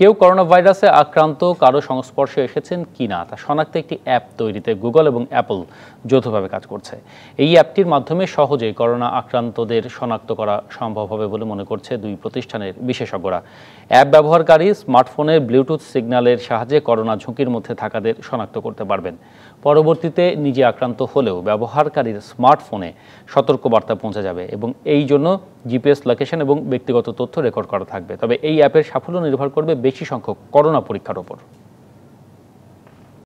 কেউ করোনা ভাইরাসে আক্রান্ত কারো সংস্পর্শে এসেছেন কি না তা শনাক্তে একটি অ্যাপ তৈরিতে গুগল এবং অ্যাপল যৌথভাবে কাজ করছে এই অ্যাপটির মাধ্যমে সহজেই করোনা আক্রান্তদের শনাক্ত করা সম্ভব হবে বলে মনে করছে দুই প্রতিষ্ঠানের বিশেষজ্ঞরা অ্যাপ ব্যবহারকারী স্মার্টফোনের ব্লুটুথ সিগন্যালের সাহায্যে করোনা ঝুঁকির মধ্যে থাকাদের শনাক্ত করতে পারবেন পরবর্তীতে নিজে আক্রান্ত হলেও ব্যবহারকারীর স্মার্টফোনে সতর্কবার্তা পৌঁছে যাবে এবং এই জন্য জিপিএস লোকেশন এবং ব্যক্তিগত তথ্য রেকর্ড করা থাকবে তবে এই অ্যাপের সাফল্য নির্ভর করবে বেশি সংখ্যক করোনা পরীক্ষার ওপর